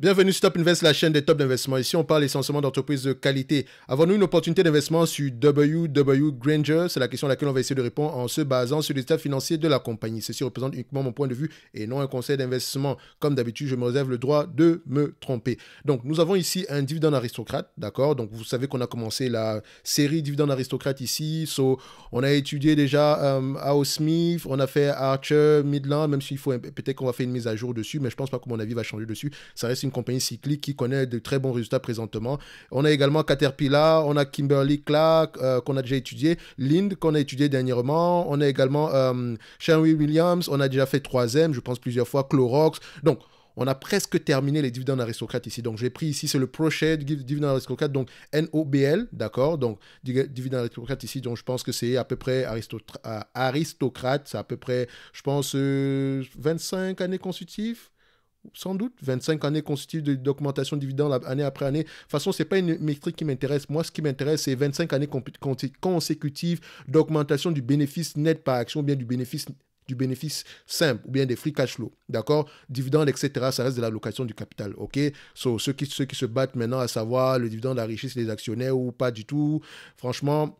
Bienvenue sur Top Invest, la chaîne des tops d'investissement. Ici, on parle essentiellement d'entreprises de qualité. Avons-nous une opportunité d'investissement sur WW Granger C'est la question à laquelle on va essayer de répondre en se basant sur l'état financier de la compagnie. Ceci représente uniquement mon point de vue et non un conseil d'investissement. Comme d'habitude, je me réserve le droit de me tromper. Donc, nous avons ici un dividende aristocrate, d'accord Donc, vous savez qu'on a commencé la série dividende aristocrate ici. So, on a étudié déjà euh, Smith, on a fait Archer, Midland, même s'il faut peut-être qu'on va faire une mise à jour dessus, mais je pense pas que mon avis va changer dessus. Ça reste une compagnie cyclique qui connaît de très bons résultats présentement. On a également Caterpillar, on a Kimberly Clark euh, qu'on a déjà étudié, Lind qu'on a étudié dernièrement, on a également euh, sherwin Williams, on a déjà fait troisième, je pense plusieurs fois, Clorox. Donc, on a presque terminé les dividendes aristocrates ici. Donc, j'ai pris ici, c'est le prochain dividendes aristocrates, donc NOBL, d'accord Donc, dividende aristocrates ici, donc je pense que c'est à peu près euh, aristocrate, c'est à peu près, je pense, 25 années consécutives sans doute 25 années consécutives d'augmentation de dividendes année après année. De toute façon, ce n'est pas une métrique qui m'intéresse. Moi, ce qui m'intéresse, c'est 25 années consécutives d'augmentation du bénéfice net par action ou bien du bénéfice du bénéfice simple ou bien des free cash flow, d'accord Dividendes, etc., ça reste de l'allocation du capital, ok so, ceux, qui, ceux qui se battent maintenant à savoir le dividende, la richesse, des actionnaires ou pas du tout, franchement,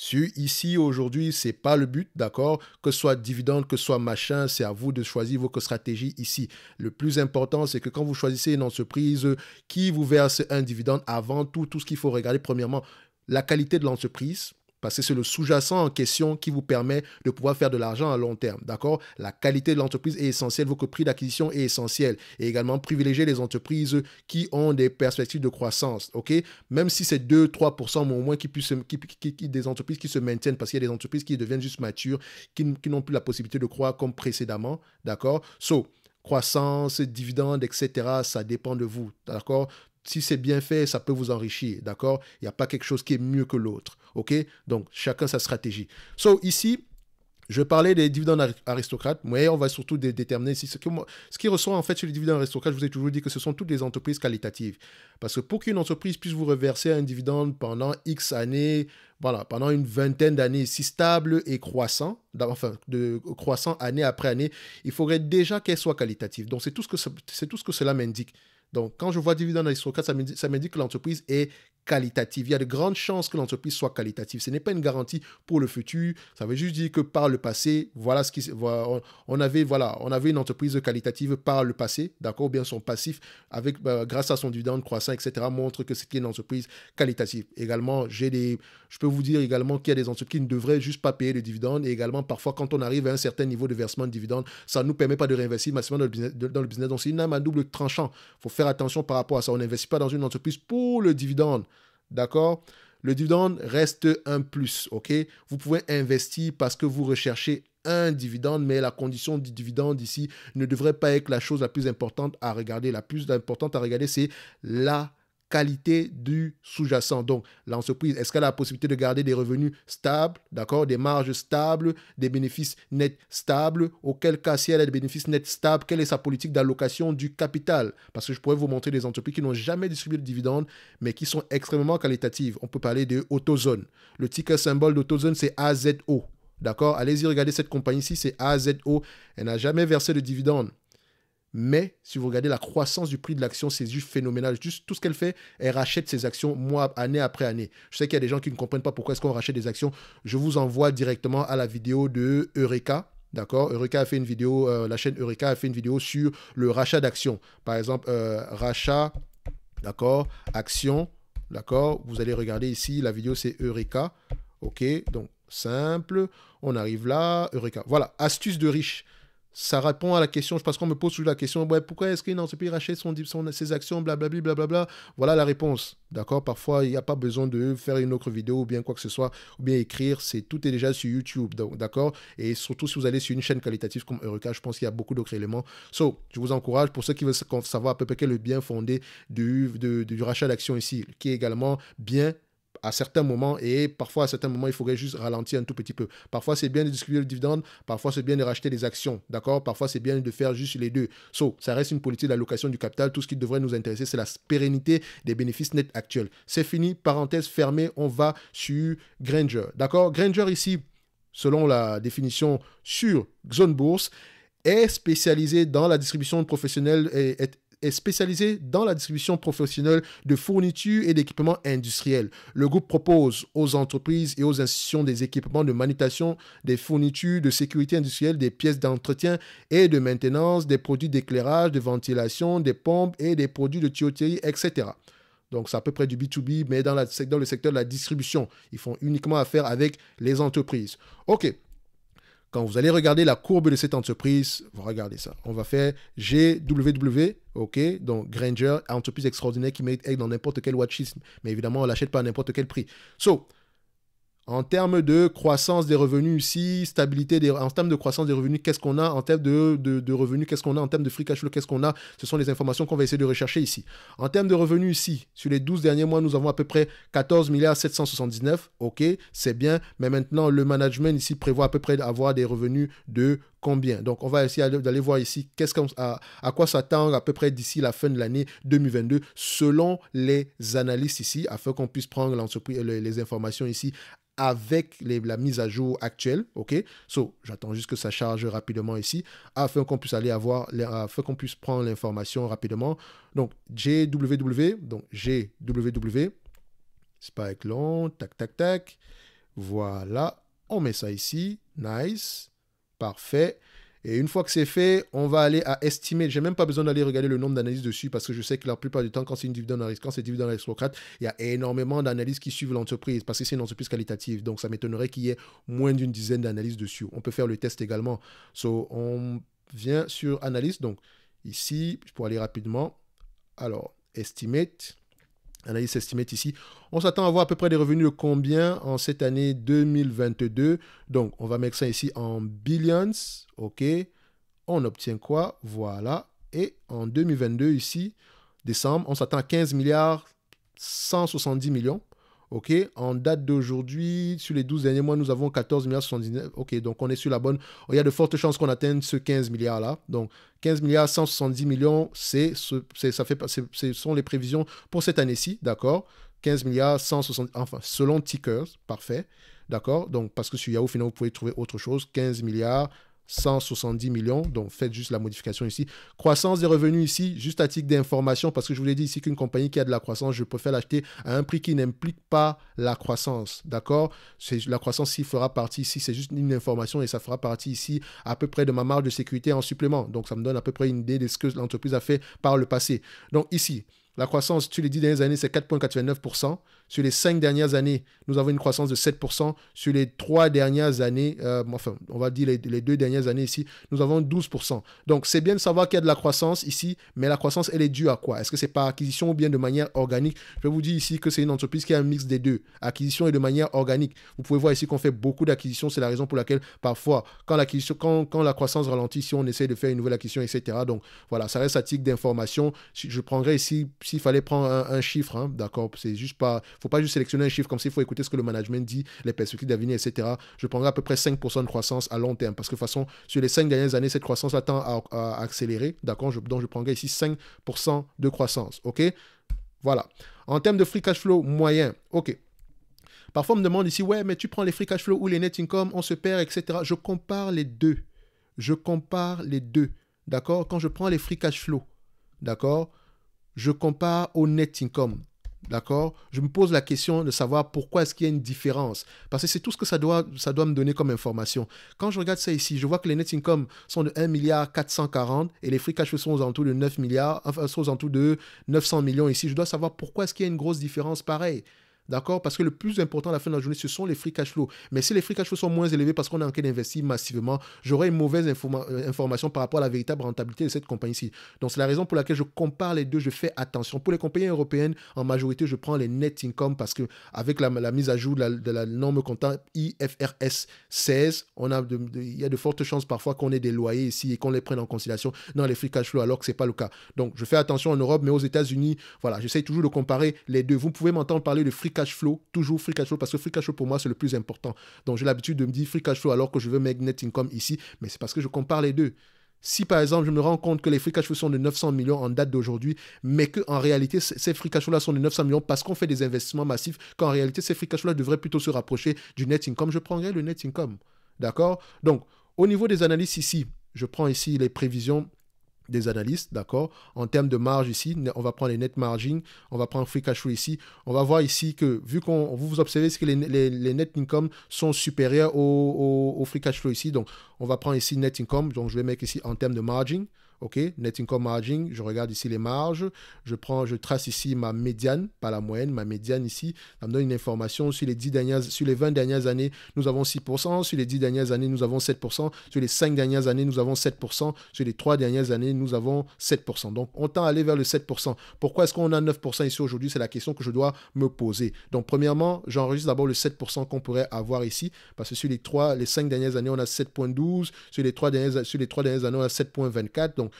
si ici, aujourd'hui, c'est pas le but, d'accord Que ce soit dividende, que ce soit machin, c'est à vous de choisir vos stratégies ici. Le plus important, c'est que quand vous choisissez une entreprise qui vous verse un dividende, avant tout, tout ce qu'il faut regarder, premièrement, la qualité de l'entreprise, parce que c'est le sous-jacent en question qui vous permet de pouvoir faire de l'argent à long terme. D'accord La qualité de l'entreprise est essentielle, votre prix d'acquisition est essentiel. Et également privilégier les entreprises qui ont des perspectives de croissance. OK Même si c'est 2-3% mais au moins qui des entreprises qui se maintiennent parce qu'il y a des entreprises qui deviennent juste matures, qui, n'ont plus la possibilité de croire comme précédemment. D'accord So, croissance, dividendes, etc. Ça dépend de vous. D'accord si c'est bien fait, ça peut vous enrichir, d'accord Il n'y a pas quelque chose qui est mieux que l'autre, ok Donc, chacun sa stratégie. So, ici, je parlais des dividendes aristocrates, mais on va surtout déterminer si ce, que ce qui reçoit en fait sur les dividendes aristocrates, je vous ai toujours dit que ce sont toutes les entreprises qualitatives. Parce que pour qu'une entreprise puisse vous reverser un dividende pendant X années, voilà, pendant une vingtaine d'années, si stable et croissant, enfin, de, croissant année après année, il faudrait déjà qu'elle soit qualitative. Donc c'est tout, ce que, tout ce que cela m'indique. Donc, quand je vois dividende à 4, ça ça me dit que l'entreprise est qualitative. Il y a de grandes chances que l'entreprise soit qualitative. Ce n'est pas une garantie pour le futur. Ça veut juste dire que par le passé, voilà ce qui, on avait, voilà, on avait une entreprise qualitative par le passé, d'accord, bien son passif avec, bah, grâce à son dividende croissant, etc. montre que c'est une entreprise qualitative. Également, j'ai des, je peux vous dire également qu'il y a des entreprises qui ne devraient juste pas payer le dividende. et également parfois quand on arrive à un certain niveau de versement de dividende, ça ne nous permet pas de réinvestir massivement dans le business. Dans le business. Donc c'est une âme à double tranchant. Il faut faire attention par rapport à ça. On n'investit pas dans une entreprise pour le dividende. D'accord Le dividende reste un plus, ok Vous pouvez investir parce que vous recherchez un dividende, mais la condition du dividende ici ne devrait pas être la chose la plus importante à regarder. La plus importante à regarder, c'est la qualité du sous-jacent. Donc, l'entreprise, est-ce qu'elle a la possibilité de garder des revenus stables, d'accord, des marges stables, des bénéfices nets stables Auquel cas, si elle a des bénéfices nets stables, quelle est sa politique d'allocation du capital Parce que je pourrais vous montrer des entreprises qui n'ont jamais distribué de dividendes, mais qui sont extrêmement qualitatives. On peut parler de AutoZone. Le ticker symbole d'AutoZone, c'est AZO. D'accord Allez-y, regardez cette compagnie ici c'est AZO. Elle n'a jamais versé de dividendes. Mais si vous regardez la croissance du prix de l'action, c'est juste phénoménal. Juste tout ce qu'elle fait, elle rachète ses actions mois, année après année. Je sais qu'il y a des gens qui ne comprennent pas pourquoi est-ce qu'on rachète des actions. Je vous envoie directement à la vidéo de Eureka. D'accord Eureka a fait une vidéo, euh, la chaîne Eureka a fait une vidéo sur le rachat d'actions. Par exemple, euh, rachat, d'accord, action, d'accord Vous allez regarder ici, la vidéo c'est Eureka. Ok, donc simple, on arrive là, Eureka. Voilà, astuce de riche ça répond à la question, parce qu'on me pose toujours la question, pourquoi est-ce qu'une entreprise rachète son, son, ses actions, blablabla, blablabla. Voilà la réponse. D'accord Parfois, il n'y a pas besoin de faire une autre vidéo ou bien quoi que ce soit, ou bien écrire, c'est tout est déjà sur YouTube, d'accord Et surtout si vous allez sur une chaîne qualitative comme Eureka, je pense qu'il y a beaucoup d'autres éléments. So, je vous encourage, pour ceux qui veulent savoir à peu près quel est le bien fondé du, du rachat d'actions ici, qui est également bien à certains moments et parfois à certains moments il faudrait juste ralentir un tout petit peu. Parfois c'est bien de distribuer le dividende, parfois c'est bien de racheter des actions, d'accord Parfois c'est bien de faire juste les deux. So, ça reste une politique d'allocation du capital. Tout ce qui devrait nous intéresser, c'est la pérennité des bénéfices nets actuels. C'est fini, parenthèse fermée, on va sur Granger, d'accord Granger ici, selon la définition sur zone bourse, est spécialisé dans la distribution professionnelle et est spécialisé dans la distribution professionnelle de fournitures et d'équipements industriels. Le groupe propose aux entreprises et aux institutions des équipements de manutention, des fournitures de sécurité industrielle, des pièces d'entretien et de maintenance, des produits d'éclairage, de ventilation, des pompes et des produits de tuyauterie, etc. Donc, c'est à peu près du B2B, mais dans, dans le secteur de la distribution. Ils font uniquement affaire avec les entreprises. OK. Quand vous allez regarder la courbe de cette entreprise, vous regardez ça. On va faire GWW, OK Donc, Granger, entreprise extraordinaire qui mérite dans n'importe quel watchisme. Mais évidemment, on ne l'achète pas à n'importe quel prix. So, en termes de croissance des revenus ici, stabilité des, en termes de croissance des revenus, qu'est-ce qu'on a en termes de, de, revenus, qu'est-ce qu'on a en termes de free cash flow, qu'est-ce qu'on a Ce sont les informations qu'on va essayer de rechercher ici. En termes de revenus ici, sur les 12 derniers mois, nous avons à peu près 14 milliards 779. Ok, c'est bien, mais maintenant le management ici prévoit à peu près d'avoir des revenus de combien. Donc, on va essayer d'aller voir ici quest à, à, quoi s'attendre à peu près d'ici la fin de l'année 2022 selon les analystes ici, afin qu'on puisse prendre les, informations ici avec la mise à jour actuelle, ok So, j'attends juste que ça charge rapidement ici, afin qu'on puisse aller avoir, afin qu'on puisse prendre l'information rapidement. Donc, GWW, donc GWW, c'est pas long, tac, tac, tac. Voilà, on met ça ici, nice. Parfait. Et une fois que c'est fait, on va aller à estimer. J'ai même pas besoin d'aller regarder le nombre d'analyses dessus parce que je sais que la plupart du temps, quand c'est une dividende quand c'est dividende aristocrate, il y a énormément d'analyses qui suivent l'entreprise parce que c'est une entreprise qualitative. Donc, ça m'étonnerait qu'il y ait moins d'une dizaine d'analyses dessus. On peut faire le test également. So, on vient sur analyse. Donc, ici, je pour aller rapidement. Alors, estimate ici. On s'attend à avoir à peu près des revenus de combien en cette année 2022 Donc, on va mettre ça ici en billions. OK. On obtient quoi Voilà. Et en 2022, ici, décembre, on s'attend à 15 milliards 170 millions. Ok, en date d'aujourd'hui, sur les 12 derniers mois, nous avons 14 milliards 79. Ok, donc on est sur la bonne. Il y a de fortes chances qu'on atteigne ce 15 milliards là. Donc 15 milliards 170 millions, c'est ce, ça fait, ce sont les prévisions pour cette année-ci, d'accord 15 milliards 170. enfin selon Tickers, parfait, d'accord Donc parce que sur Yahoo finalement, vous pouvez trouver autre chose, 15 milliards 170 millions. Donc, faites juste la modification ici. Croissance des revenus ici, juste à titre d'information, parce que je vous ai dit ici qu'une compagnie qui a de la croissance, je préfère l'acheter à un prix qui n'implique pas la croissance. D'accord La croissance ici fera partie ici. C'est juste une information et ça fera partie ici à peu près de ma marge de sécurité en supplément. Donc, ça me donne à peu près une idée de ce que l'entreprise a fait par le passé. Donc, ici, la croissance, tu les 10 dernières années, c'est 4,89%. Sur les cinq dernières années, nous avons une croissance de 7%. Sur les trois dernières années, euh, enfin, on va dire les, deux dernières années ici, nous avons 12%. Donc, c'est bien de savoir qu'il y a de la croissance ici, mais la croissance, elle est due à quoi Est-ce que c'est par acquisition ou bien de manière organique Je vais vous dire ici que c'est une entreprise qui a un mix des deux, acquisition et de manière organique. Vous pouvez voir ici qu'on fait beaucoup d'acquisitions. C'est la raison pour laquelle, parfois, quand, la croissance ralentit, si on essaie de faire une nouvelle acquisition, etc. Donc, voilà, ça reste à titre d'information. Je prendrai ici s'il fallait prendre un, chiffre, hein, d'accord, c'est juste pas, faut pas juste sélectionner un chiffre comme s'il faut écouter ce que le management dit, les perspectives d'avenir, etc. Je prendrais à peu près 5% de croissance à long terme parce que de toute façon, sur les 5 dernières années, cette croissance attend à, à, accélérer, d'accord, donc je prendrais ici 5% de croissance, ok Voilà. En termes de free cash flow moyen, ok. Parfois, on me demande ici, ouais, mais tu prends les free cash flow ou les net income, on se perd, etc. Je compare les deux. Je compare les deux. D'accord Quand je prends les free cash flow, d'accord je compare au net income. D'accord Je me pose la question de savoir pourquoi est-ce qu'il y a une différence. Parce que c'est tout ce que ça doit, ça doit me donner comme information. Quand je regarde ça ici, je vois que les net income sont de 1 milliard 440 et les free cash sont aux alentours de 9 milliards, sont aux alentours de 900 millions ici. Je dois savoir pourquoi est-ce qu'il y a une grosse différence pareille. D'accord Parce que le plus important à la fin de la journée, ce sont les free cash flow. Mais si les free cash flow sont moins élevés parce qu'on est en train d'investir massivement, j'aurai une mauvaise euh, information par rapport à la véritable rentabilité de cette compagnie-ci. Donc, c'est la raison pour laquelle je compare les deux, je fais attention. Pour les compagnies européennes, en majorité, je prends les net income parce que avec la, mise à jour de la, norme comptable IFRS 16, on a il y a de fortes chances parfois qu'on ait des loyers ici et qu'on les prenne en considération dans les free cash flow alors que ce n'est pas le cas. Donc, je fais attention en Europe, mais aux États-Unis, voilà, j'essaie toujours de comparer les deux. Vous pouvez m'entendre parler de free cash flow, toujours free cash flow, parce que free cash flow pour moi c'est le plus important. Donc j'ai l'habitude de me dire free cash flow alors que je veux mettre net income ici, mais c'est parce que je compare les deux. Si par exemple je me rends compte que les free cash flow sont de 900 millions en date d'aujourd'hui, mais qu'en réalité ces free cash flow là sont de 900 millions parce qu'on fait des investissements massifs, qu'en réalité ces free cash flow là devraient plutôt se rapprocher du net income, je prendrai le net income. D'accord Donc au niveau des analyses ici, je prends ici les prévisions des analystes, d'accord En termes de marge ici, on va prendre les net margin, on va prendre free cash flow ici. On va voir ici que, vu qu'on vous vous observez, que les, net income sont supérieurs au, au, free cash flow ici. Donc, on va prendre ici net income. Donc, je vais mettre ici en termes de margin. OK, net income margin, je regarde ici les marges, je prends, je trace ici ma médiane, pas la moyenne, ma médiane ici, ça me donne une information sur les 10 dernières, sur les 20 dernières années, nous avons 6%, sur les 10 dernières années, nous avons 7%, sur les 5 dernières années, nous avons 7%, sur les 3 dernières années, nous avons 7%. Donc, on tend à aller vers le 7%. Pourquoi est-ce qu'on a 9% ici aujourd'hui? C'est la question que je dois me poser. Donc, premièrement, j'enregistre d'abord le 7% qu'on pourrait avoir ici, parce que sur les 3, les 5 dernières années, on a 7.12, sur les 3 dernières, sur les 3 dernières années, on a 7.24, donc,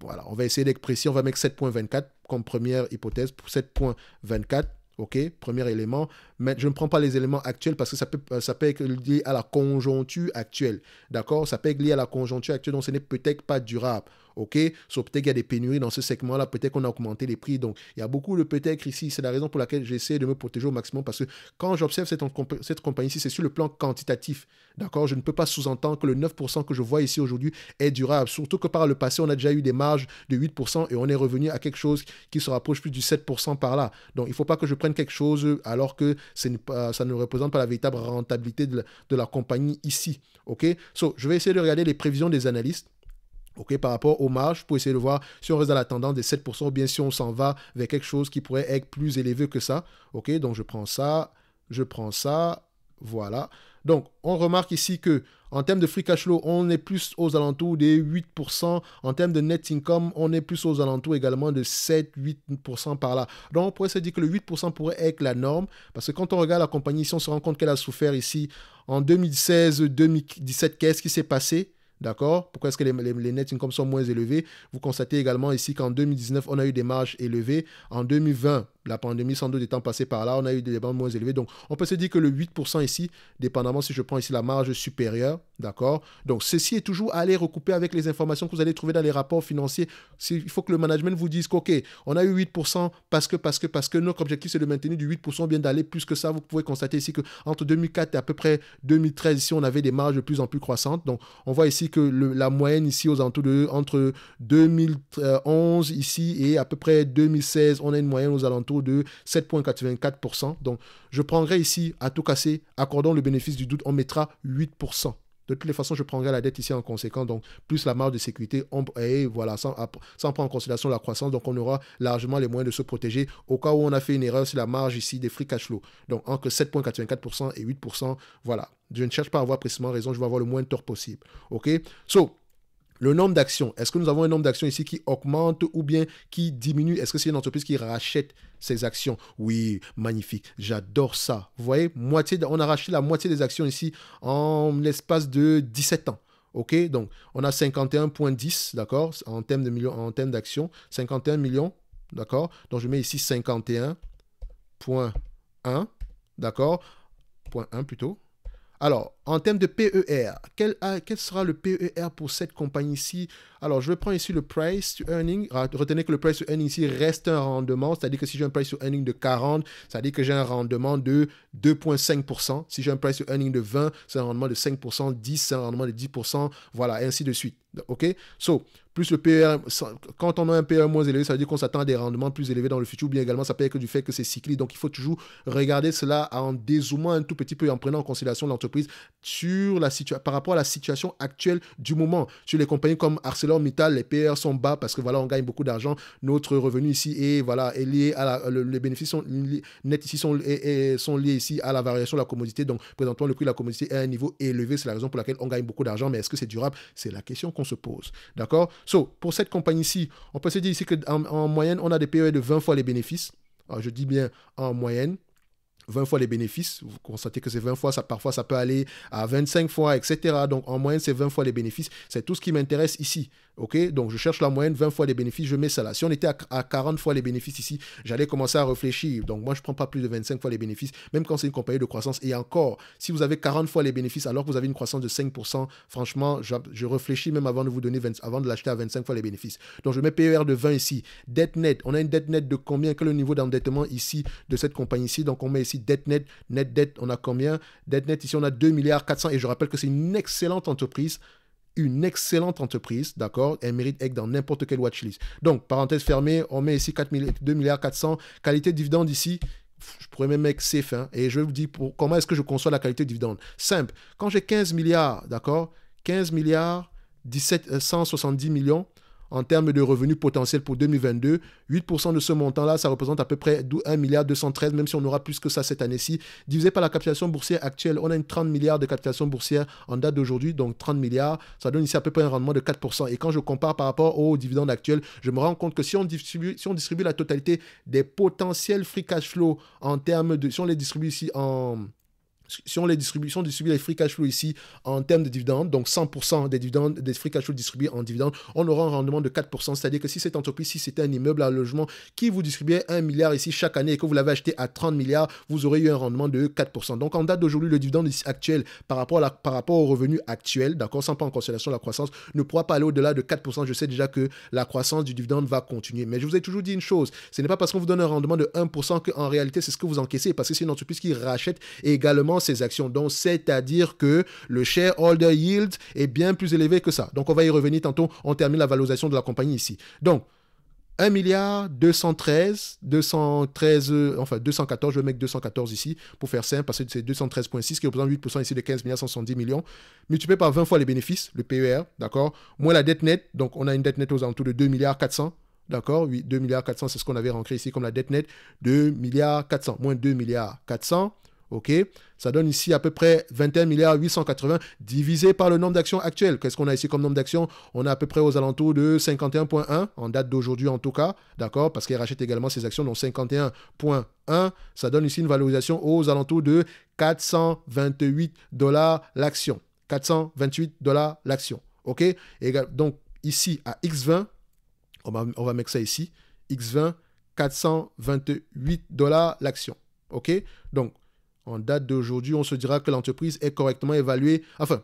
voilà, on va essayer d'être précis. On va mettre 7.24 comme première hypothèse. pour 7.24, OK, premier élément. Mais je ne prends pas les éléments actuels parce que ça peut, euh, ça peut être lié à la conjoncture actuelle. D'accord Ça peut être lié à la conjoncture actuelle, donc ce n'est peut-être pas durable. OK so, peut-être qu'il y a des pénuries dans ce segment-là, peut-être qu'on a augmenté les prix. Donc, il y a beaucoup de peut-être ici. C'est la raison pour laquelle j'essaie de me protéger au maximum parce que quand j'observe cette, cette compagnie ci c'est sur le plan quantitatif. D'accord Je ne peux pas sous-entendre que le 9% que je vois ici aujourd'hui est durable. Surtout que par le passé, on a déjà eu des marges de 8% et on est revenu à quelque chose qui se rapproche plus du 7% par là. Donc, il ne faut pas que je prenne quelque chose alors que ça ne représente pas la véritable rentabilité de la, compagnie ici. OK So, je vais essayer de regarder les prévisions des analystes Ok, par rapport aux marges, pour essayer de voir si on reste à la tendance des 7% ou bien si on s'en va vers quelque chose qui pourrait être plus élevé que ça. Ok, donc je prends ça, je prends ça, voilà. Donc, on remarque ici que en termes de free cash flow, on est plus aux alentours des 8%. En termes de net income, on est plus aux alentours également de 7-8% par là. Donc, on pourrait se dire que le 8% pourrait être la norme. Parce que quand on regarde la compagnie si on se rend compte qu'elle a souffert ici en 2016-2017. Qu'est-ce qui s'est passé D'accord Pourquoi est-ce que les, nets net incomes sont moins élevés Vous constatez également ici qu'en 2019, on a eu des marges élevées. En 2020, la pandémie sans doute étant passée par là, on a eu des bandes moins élevées. Donc, on peut se dire que le 8% ici, dépendamment si je prends ici la marge supérieure, d'accord Donc, ceci est toujours à aller recouper avec les informations que vous allez trouver dans les rapports financiers. Il faut que le management vous dise qu'OK, on a eu 8% parce que, parce que, parce que notre objectif, c'est de maintenir du 8%, bien d'aller plus que ça. Vous pouvez constater ici qu'entre 2004 et à peu près 2013, ici, on avait des marges de plus en plus croissantes. Donc, on voit ici que la moyenne ici, aux alentours de entre 2011 ici et à peu près 2016, on a une moyenne aux alentours de 7,84%. Donc, je prendrai ici, à tout casser, accordons le bénéfice du doute, on mettra 8%. De toutes les façons, je prendrai la dette ici en conséquence, donc plus la marge de sécurité, on, et voilà, sans, sans, prendre en considération la croissance, donc on aura largement les moyens de se protéger au cas où on a fait une erreur c'est la marge ici des free cash flow. Donc entre 7,84% et 8%, voilà. Je ne cherche pas à avoir précisément raison, je vais avoir le moins de tort possible. Ok So, le nombre d'actions, est-ce que nous avons un nombre d'actions ici qui augmente ou bien qui diminue Est-ce que c'est une entreprise qui rachète ses actions Oui, magnifique, j'adore ça. Vous voyez, moitié, on a racheté la moitié des actions ici en l'espace de 17 ans. OK, donc on a 51.10, d'accord, en termes de millions, en termes d'actions, 51 millions, d'accord. Donc je mets ici 51.1, d'accord, point 1 plutôt, alors, en termes de PER, quel, sera le PER pour cette compagnie-ci Alors, je vais prendre ici le price to earning. Ah, retenez que le price to earning ici reste un rendement, c'est-à-dire que si j'ai un price to earning de 40, ça à dire que j'ai un rendement de 2,5%. Si j'ai un price to earning de 20, c'est un rendement de 5%, 10, c'est un rendement de 10%, voilà, et ainsi de suite. OK So, plus le PER, quand on a un PER moins élevé, ça veut dire qu'on s'attend à des rendements plus élevés dans le futur, bien également ça peut être du fait que c'est cyclique. Donc il faut toujours regarder cela en dézoomant un tout petit peu et en prenant en considération l'entreprise sur la par rapport à la situation actuelle du moment. Sur les compagnies comme ArcelorMittal, les PER sont bas parce que voilà, on gagne beaucoup d'argent. Notre revenu ici est, voilà, lié à les bénéfices sont nets ici sont, sont liés ici à la variation de la commodité. Donc présentement, le prix de la commodité est à un niveau élevé. C'est la raison pour laquelle on gagne beaucoup d'argent. Mais est-ce que c'est durable C'est la question qu'on se pose. D'accord pour cette compagnie-ci, on peut se dire ici qu'en en moyenne, on a des PE de 20 fois les bénéfices. je dis bien en moyenne. 20 fois les bénéfices. Vous constatez que c'est 20 fois, ça, parfois ça peut aller à 25 fois, etc. Donc en moyenne, c'est 20 fois les bénéfices. C'est tout ce qui m'intéresse ici. Ok, donc je cherche la moyenne 20 fois les bénéfices, je mets ça là. Si on était à, 40 fois les bénéfices ici, j'allais commencer à réfléchir. Donc moi, je ne prends pas plus de 25 fois les bénéfices, même quand c'est une compagnie de croissance. Et encore, si vous avez 40 fois les bénéfices alors que vous avez une croissance de 5%, franchement, je, réfléchis même avant de vous donner avant de l'acheter à 25 fois les bénéfices. Donc je mets PER de 20 ici. Dette net, on a une dette nette de combien Quel est le niveau d'endettement ici de cette compagnie ici Donc on met ici dette nette, net dette, on a combien Dette net, ici, on a 2 milliards 400 et je rappelle que c'est une excellente entreprise une excellente entreprise, d'accord Elle mérite être dans n'importe quelle watchlist. Donc, parenthèse fermée, on met ici 2,4 2 milliards 400, qualité de dividende ici, je pourrais même mettre safe, hein. et je vais vous dire pour, comment est-ce que je conçois la qualité de dividende. Simple, quand j'ai 15 milliards, d'accord 15 milliards, 170 euh, millions, en termes de revenus potentiels pour 2022. 8% de ce montant-là, ça représente à peu près 1 milliard même si on aura plus que ça cette année-ci. Divisé par la capitalisation boursière actuelle, on a une 30 milliards de capitalisation boursière en date d'aujourd'hui, donc 30 milliards, ça donne ici à peu près un rendement de 4%. Et quand je compare par rapport aux dividendes actuels, je me rends compte que si on distribue, si on distribue la totalité des potentiels free cash flow en termes de, si on les distribue ici en si on les distribue, si on distribue les free cash flow ici en termes de dividendes, donc 100% des dividendes, des free cash flow distribués en dividendes, on aura un rendement de 4%. C'est-à-dire que si cette entreprise, si c'était un immeuble à logement qui vous distribuait 1 milliard ici chaque année et que vous l'avez acheté à 30 milliards, vous aurez eu un rendement de 4%. Donc en date d'aujourd'hui, le dividende actuel par rapport, par rapport au revenu actuel, d'accord, sans prendre en considération la croissance, ne pourra pas aller au-delà de 4%. Je sais déjà que la croissance du dividende va continuer. Mais je vous ai toujours dit une chose, ce n'est pas parce qu'on vous donne un rendement de 1% qu'en réalité c'est ce que vous encaissez, parce que c'est une entreprise qui rachète également ces ses actions. Donc, c'est-à-dire que le shareholder yield est bien plus élevé que ça. Donc, on va y revenir tantôt. On termine la valorisation de la compagnie ici. Donc, 1 milliard 213, enfin 214, je vais mettre 214 ici pour faire simple parce que c'est 213,6 qui représente 8% ici de 15 millions, multiplié par 20 fois les bénéfices, le PER, d'accord, moins la dette nette, donc on a une dette nette aux alentours de 2 milliards 400, d'accord, oui, 2 milliards 400, c'est ce qu'on avait rentré ici comme la dette nette, 2 milliards 400, moins 2 milliards 400, OK Ça donne ici à peu près 21 milliards divisé par le nombre d'actions actuelles. Qu'est-ce qu'on a ici comme nombre d'actions On a à peu près aux alentours de 51.1 en date d'aujourd'hui en tout cas, d'accord Parce qu'il rachète également ses actions donc 51.1, ça donne ici une valorisation aux alentours de 428 dollars l'action. 428 dollars l'action. OK donc ici à X20, on va, on va mettre ça ici, X20 428 dollars l'action. OK Donc en date d'aujourd'hui, on se dira que l'entreprise est correctement évaluée, enfin,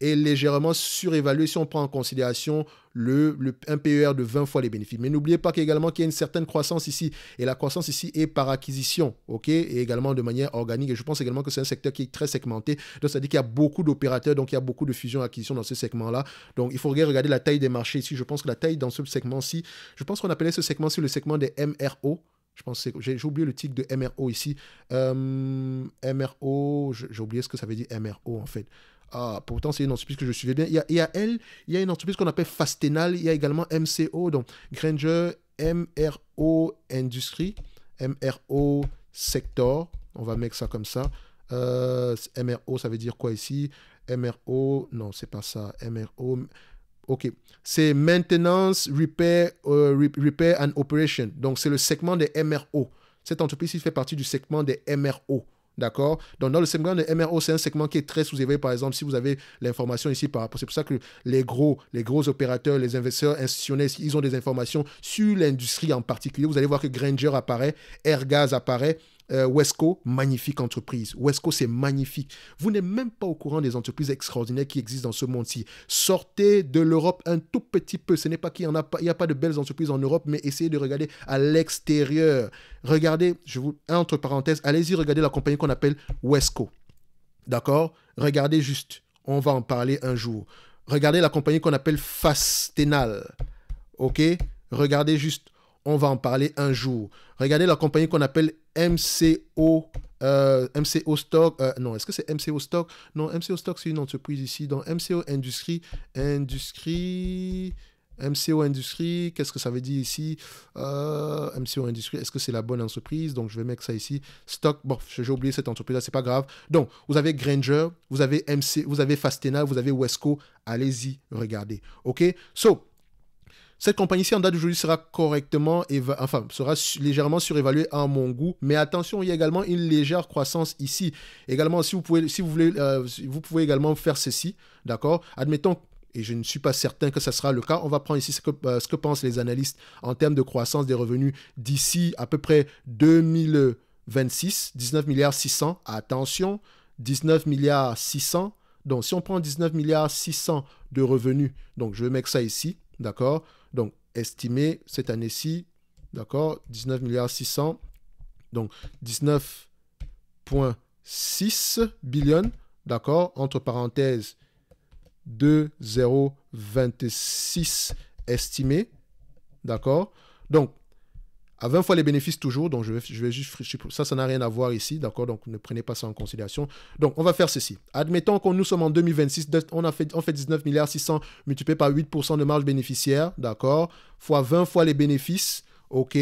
est légèrement surévaluée si on prend en considération le, le un PER de 20 fois les bénéfices. Mais n'oubliez pas qu'également qu'il y a une certaine croissance ici, et la croissance ici est par acquisition, ok, et également de manière organique. Et je pense également que c'est un secteur qui est très segmenté, donc ça dit qu'il y a beaucoup d'opérateurs, donc il y a beaucoup de fusions-acquisitions dans ce segment-là. Donc il faut regarder la taille des marchés ici. Je pense que la taille dans ce segment-ci, je pense qu'on appelait ce segment-ci le segment des MRO je pense que j'ai oublié le titre de MRO ici. Euh, MRO, j'ai oublié ce que ça veut dire MRO en fait. Ah, pourtant, c'est une entreprise que je suivais bien. Il y a, il y a elle, il y a une entreprise qu'on appelle Fastenal, il y a également MCO, donc Granger, MRO Industrie, MRO Sector, on va mettre ça comme ça. Euh, MRO, ça veut dire quoi ici MRO, non, c'est pas ça. MRO, OK. C'est Maintenance, Repair, euh, Repair and Operation. Donc, c'est le segment des MRO. Cette entreprise, il fait partie du segment des MRO. D'accord Donc, dans le segment des MRO, c'est un segment qui est très sous-évalué. Par exemple, si vous avez l'information ici par rapport, c'est pour ça que les gros, les gros opérateurs, les investisseurs institutionnels, ils ont des informations sur l'industrie en particulier. Vous allez voir que Granger apparaît, Airgas apparaît, euh, Wesco, magnifique entreprise. Wesco, c'est magnifique. Vous n'êtes même pas au courant des entreprises extraordinaires qui existent dans ce monde-ci. Sortez de l'Europe un tout petit peu. Ce n'est pas qu'il n'y a, pas, a pas de belles entreprises en Europe, mais essayez de regarder à l'extérieur. Regardez, je vous, entre parenthèses, allez-y regarder la compagnie qu'on appelle Wesco. D'accord Regardez juste. On va en parler un jour. Regardez la compagnie qu'on appelle Fastenal. OK Regardez juste. On va en parler un jour. Regardez la compagnie qu'on appelle MCO, euh, MCO Stock. Euh, non, est-ce que c'est MCO Stock Non, MCO Stock, c'est une entreprise ici. Donc, MCO Industrie. Industrie. MCO Industrie, qu'est-ce que ça veut dire ici euh, MCO Industrie, est-ce que c'est la bonne entreprise Donc, je vais mettre ça ici. Stock, bon, j'ai oublié cette entreprise-là, c'est pas grave. Donc, vous avez Granger, vous avez MC, vous avez Fastena, vous avez Wesco. Allez-y, regardez. OK So, cette compagnie-ci en date d'aujourd'hui sera correctement, enfin, sera légèrement surévaluée à mon goût, mais attention, il y a également une légère croissance ici. Également, si vous pouvez, si vous voulez, euh, vous pouvez également faire ceci, d'accord Admettons et je ne suis pas certain que ce sera le cas. On va prendre ici ce que, euh, ce que pensent les analystes en termes de croissance des revenus d'ici à peu près 2026, 19 milliards 600. Attention, 19 milliards 600. Donc, si on prend 19 milliards 600 de revenus, donc je vais mettre ça ici, d'accord donc, estimé cette année-ci, d'accord, 19 milliards 600, donc 19,6 billion, d'accord, entre parenthèses, 2,026 estimé, d'accord. Donc, à 20 fois les bénéfices toujours. Donc, je vais, je vais juste. Ça, ça n'a rien à voir ici, d'accord Donc, ne prenez pas ça en considération. Donc, on va faire ceci. Admettons qu'on nous sommes en 2026. On, a fait, on fait 19 milliards 600 multiplié par 8% de marge bénéficiaire, d'accord Fois 20 fois les bénéfices, ok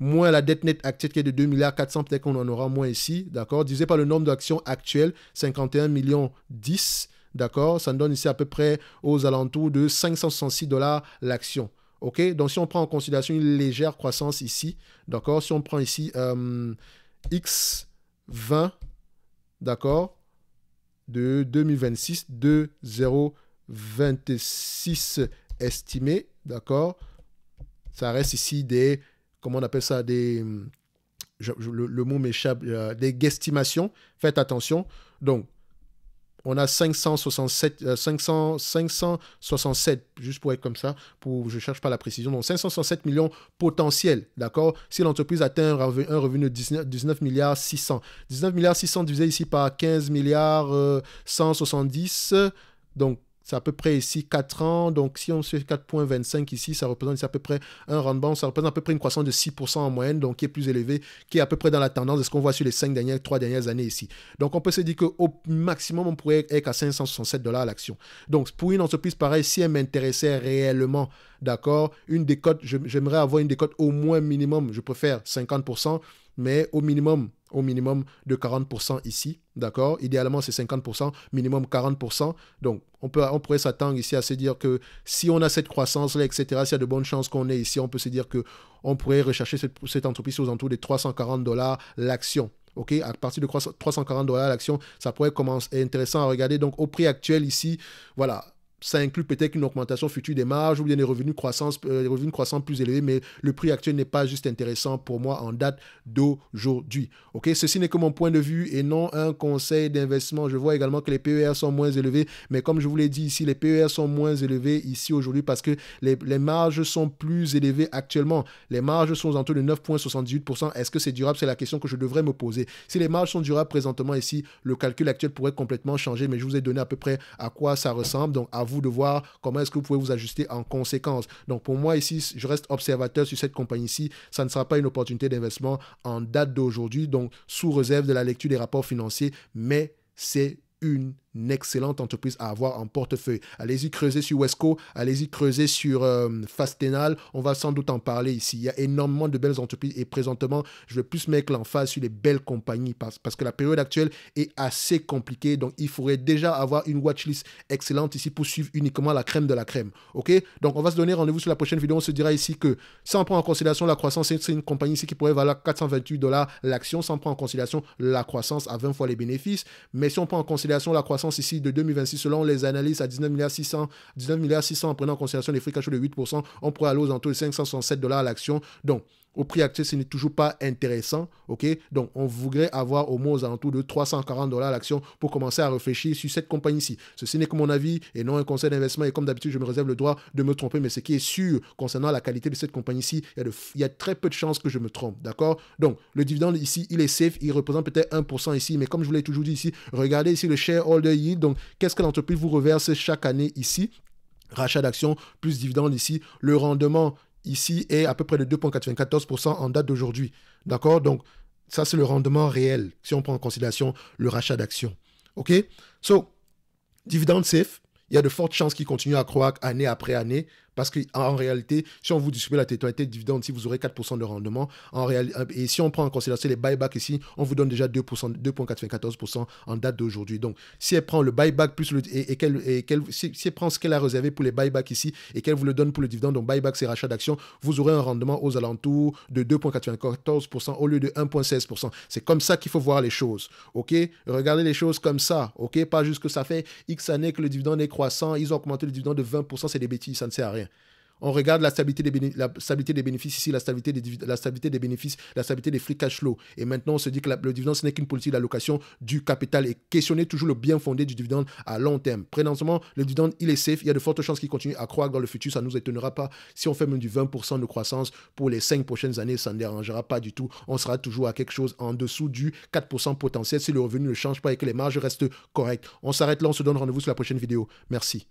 moins la dette nette actuelle qui est de 2 milliards 400, peut-être qu'on en aura moins ici, d'accord Divisé par le nombre d'actions actuelles, 51 millions 10, d'accord Ça nous donne ici à peu près aux alentours de 566 dollars l'action. OK? Donc, si on prend en considération une légère croissance ici, d'accord? Si on prend ici euh, X20, d'accord? De 2026, 2026 0,26 estimé, d'accord? Ça reste ici des, comment on appelle ça, des, le, mot m'échappe, euh, des guestimations. Faites attention. Donc, on a 567, 500, 567, juste pour être comme ça, pour, je ne cherche pas la précision, donc 567 millions potentiels, d'accord Si l'entreprise atteint un revenu, de 19, milliards 600. 19 milliards 600 divisé ici par 15 milliards 170, euh, donc c'est à peu près ici 4 ans. Donc, si on fait 4,25 ici, ça représente à peu près un rendement, ça représente à peu près une croissance de 6% en moyenne, donc qui est plus élevée, qui est à peu près dans la tendance de ce qu'on voit sur les 5 dernières, 3 dernières années ici. Donc, on peut se dire qu'au maximum, on pourrait être à 567 dollars l'action. Donc, pour une entreprise pareille, si elle m'intéressait réellement, d'accord, une décote, j'aimerais avoir une décote au moins minimum, je préfère 50%, mais au minimum au minimum de 40% ici, d'accord Idéalement, c'est 50%, minimum 40%. Donc, on, peut, on pourrait s'attendre ici à se dire que si on a cette croissance-là, etc., s'il y a de bonnes chances qu'on ait ici, on peut se dire que on pourrait rechercher cette, entreprise aux alentours des 340 dollars l'action. OK, à partir de 340 dollars l'action, ça pourrait commencer intéressant à regarder. Donc, au prix actuel ici, voilà, ça inclut peut-être une augmentation future des marges ou bien des revenus, croissance, euh, des revenus croissants plus élevés, mais le prix actuel n'est pas juste intéressant pour moi en date d'aujourd'hui. Ok, Ceci n'est que mon point de vue et non un conseil d'investissement. Je vois également que les PER sont moins élevés, mais comme je vous l'ai dit ici, les PER sont moins élevés ici aujourd'hui parce que les, marges sont plus élevées actuellement. Les marges sont autour de 9,78%. Est-ce que c'est durable C'est la question que je devrais me poser. Si les marges sont durables présentement ici, le calcul actuel pourrait complètement changer, mais je vous ai donné à peu près à quoi ça ressemble. Donc, à vous de voir comment est-ce que vous pouvez vous ajuster en conséquence. Donc pour moi ici, je reste observateur sur cette compagnie-ci. Ça ne sera pas une opportunité d'investissement en date d'aujourd'hui, donc sous réserve de la lecture des rapports financiers, mais c'est une excellente entreprise à avoir en portefeuille. Allez-y creuser sur Wesco, allez-y creuser sur euh, Fastenal, on va sans doute en parler ici. Il y a énormément de belles entreprises et présentement, je vais plus mettre l'emphase sur les belles compagnies parce, que la période actuelle est assez compliquée, donc il faudrait déjà avoir une watchlist excellente ici pour suivre uniquement la crème de la crème. Ok Donc on va se donner rendez-vous sur la prochaine vidéo, on se dira ici que sans prend en considération la croissance, c'est une compagnie ici qui pourrait valoir 428 dollars l'action, sans prendre en considération la croissance à 20 fois les bénéfices, mais si on prend en considération la croissance, ici de 2026, selon les analyses, à 19 milliards en prenant en considération les free de 8%, on pourrait aller aux alentours de 567 dollars à l'action. Donc, au prix actuel, ce n'est toujours pas intéressant. ok Donc, on voudrait avoir au moins aux alentours de 340 dollars l'action pour commencer à réfléchir sur cette compagnie-ci. Ceci n'est que mon avis et non un conseil d'investissement. Et comme d'habitude, je me réserve le droit de me tromper. Mais ce qui est sûr concernant la qualité de cette compagnie-ci, il, y a très peu de chances que je me trompe. D'accord Donc, le dividende ici, il est safe. Il représente peut-être 1% ici. Mais comme je vous l'ai toujours dit ici, regardez ici le shareholder yield. Donc, qu'est-ce que l'entreprise vous reverse chaque année ici Rachat d'actions plus dividende ici. Le rendement ici est à peu près de 2,94% en date d'aujourd'hui. D'accord Donc, ça, c'est le rendement réel si on prend en considération le rachat d'actions. OK So, dividende safe, il y a de fortes chances qu'il continue à croître année après année parce qu'en réalité, si on vous distribue la totalité de dividende, si vous aurez 4% de rendement, en euh, et si on prend en considération les buybacks ici, on vous donne déjà 2,94% en date d'aujourd'hui. Donc, si elle prend le buyback plus le, et, qu'elle, prend ce qu'elle a réservé pour les buybacks ici et qu'elle vous le donne pour le dividende, donc buyback c'est rachat d'actions, vous aurez un rendement aux alentours de 2,94% au lieu de 1,16%. C'est comme ça qu'il faut voir les choses. OK Regardez les choses comme ça. OK Pas juste que ça fait X années que le dividende est croissant, ils ont augmenté le dividende de 20%, c'est des bêtises, ça ne sert à rien. On regarde la stabilité, des bénéfices ici, la stabilité des, bénéfices, la stabilité des free cash flow. Et maintenant, on se dit que le dividende, ce n'est qu'une politique d'allocation du capital et questionner toujours le bien fondé du dividende à long terme. Présentement, le dividende, il est safe. Il y a de fortes chances qu'il continue à croître dans le futur. Ça ne nous étonnera pas. Si on fait même du 20% de croissance pour les 5 prochaines années, ça ne dérangera pas du tout. On sera toujours à quelque chose en dessous du 4% potentiel si le revenu ne change pas et que les marges restent correctes. On s'arrête là. On se donne rendez-vous sur la prochaine vidéo. Merci.